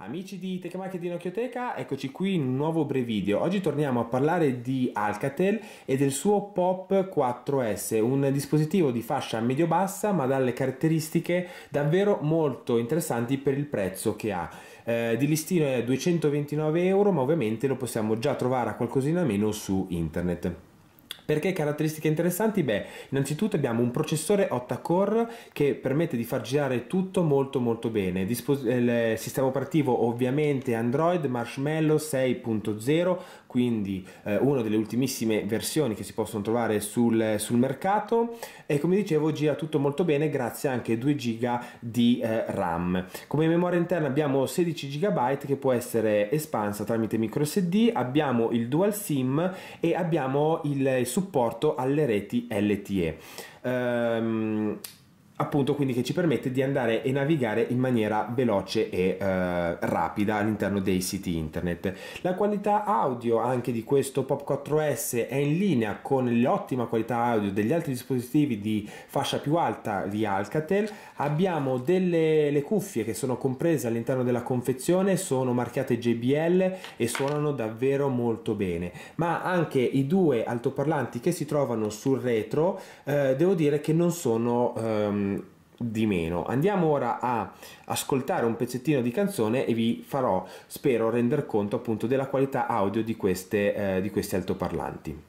Amici di e di Nocchioteca, eccoci qui in un nuovo breve video. Oggi torniamo a parlare di Alcatel e del suo POP 4S, un dispositivo di fascia medio-bassa ma dalle caratteristiche davvero molto interessanti per il prezzo che ha. Eh, di listino è 229 euro ma ovviamente lo possiamo già trovare a qualcosina meno su internet. Perché caratteristiche interessanti? Beh, innanzitutto abbiamo un processore 8 core che permette di far girare tutto molto molto bene. Dispos- eh, il sistema operativo ovviamente Android Marshmallow 6.0 quindi eh, una delle ultimissime versioni che si possono trovare sul, sul, mercato e come dicevo gira tutto molto bene grazie anche a 2 GB di eh, RAM. Come memoria interna abbiamo 16 GB che può essere espansa tramite micro SD, abbiamo il dual SIM e abbiamo il supporto alle reti LTE. Um, ehm, appunto quindi che ci permette di andare e navigare in maniera veloce e eh, rapida all'interno dei siti internet. La qualità audio anche di questo Pop 4S è in linea con l'ottima qualità audio degli altri dispositivi di fascia più alta di Alcatel. Abbiamo delle cuffie che sono comprese all'interno della confezione, sono marchiate JBL e suonano davvero molto bene, ma anche i due altoparlanti che si trovano sul retro eh, devo dire che non sono ehm, Ehm, di meno. Andiamo ora a ascoltare un pezzettino di canzone e vi farò, spero, render conto appunto della qualità audio di, queste, eh, di questi altoparlanti.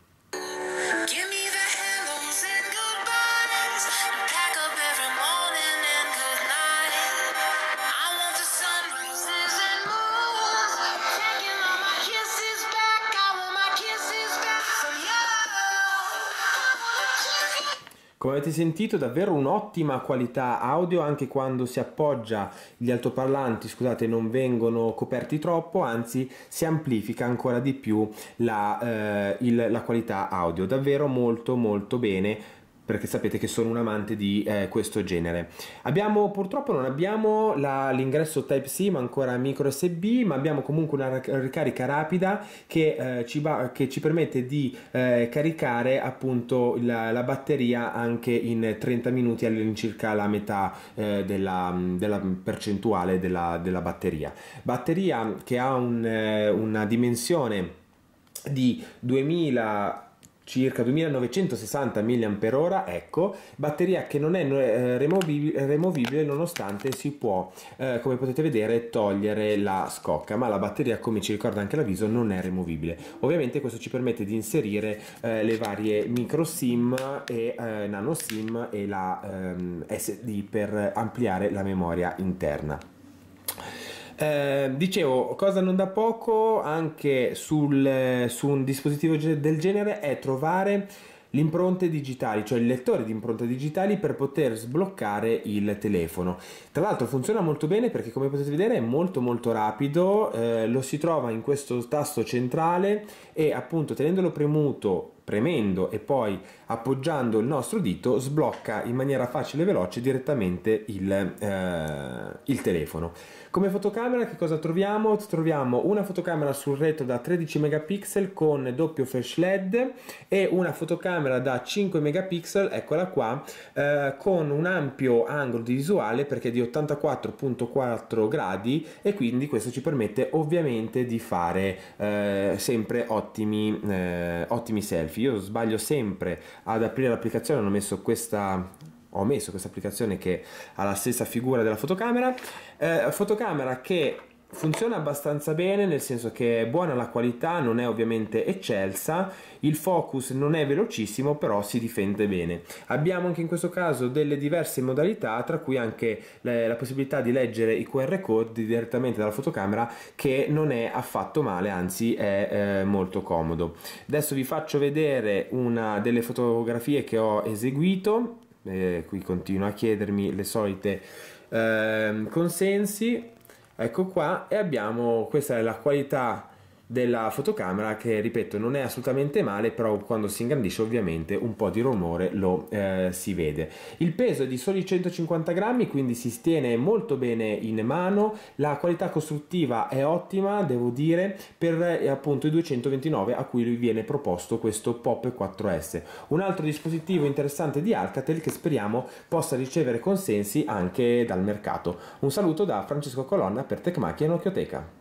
Come avete sentito davvero un'ottima qualità audio anche quando si appoggia, gli altoparlanti scusate non vengono coperti troppo, anzi si amplifica ancora di più la, eh, il, la qualità audio, davvero molto molto bene perché sapete che sono un amante di eh, questo genere. Abbiamo purtroppo non abbiamo l'ingresso Type-C, ma ancora micro USB, ma abbiamo comunque una ricarica rapida che, eh, ci, va, che ci, permette di eh, caricare appunto la, la, batteria anche in 30 minuti all'incirca la metà eh, della, della, percentuale della, della, batteria. Batteria che ha un, eh, una dimensione di 2000 circa 2960 mAh, ecco, batteria che non è eh, removibile, removibile, nonostante si può, eh, come potete vedere, togliere la scocca, ma la batteria, come ci ricorda anche l'avviso, non è removibile. Ovviamente questo ci permette di inserire eh, le varie micro SIM e eh, nano SIM e la ehm, SD per ampliare la memoria interna. Eh, dicevo, cosa non da poco anche sul, su un dispositivo del genere è trovare le impronte digitali, cioè il lettore di impronte digitali per poter sbloccare il telefono. Tra l'altro funziona molto bene perché come potete vedere è molto molto rapido, eh, lo si trova in questo tasto centrale e appunto tenendolo premuto premendo e poi appoggiando il nostro dito sblocca in maniera facile e veloce direttamente il, eh, il telefono. Come fotocamera che cosa troviamo? Troviamo una fotocamera sul retro da 13 megapixel con doppio flash LED e una fotocamera da 5 megapixel, eccola qua, eh, con un ampio angolo di visuale perché è di 84.4 gradi e quindi questo ci permette ovviamente di fare eh, sempre ottimi, eh, ottimi selfie esempi, io sbaglio sempre ad aprire l'applicazione, hanno messo questa ho messo questa applicazione che ha la stessa figura della fotocamera, eh, fotocamera che Funziona abbastanza bene, nel senso che è buona la qualità, non è ovviamente eccelsa, il focus non è velocissimo, però si difende bene. Abbiamo anche in questo caso delle diverse modalità, tra cui anche la possibilità di leggere i QR code direttamente dalla fotocamera, che non è affatto male, anzi è eh, molto comodo. Adesso vi faccio vedere una delle fotografie che ho eseguito, eh, qui continua a chiedermi le solite eh, consensi ecco qua e abbiamo questa è la qualità della fotocamera che ripeto non è assolutamente male però quando si ingrandisce ovviamente un po' di rumore lo eh, si vede il peso è di soli 150 grammi quindi si stiene molto bene in mano la qualità costruttiva è ottima devo dire per eh, appunto i 229 a cui viene proposto questo pop 4s un altro dispositivo interessante di Alcatel che speriamo possa ricevere consensi anche dal mercato un saluto da Francesco Colonna per tecmachia e Nocchioteca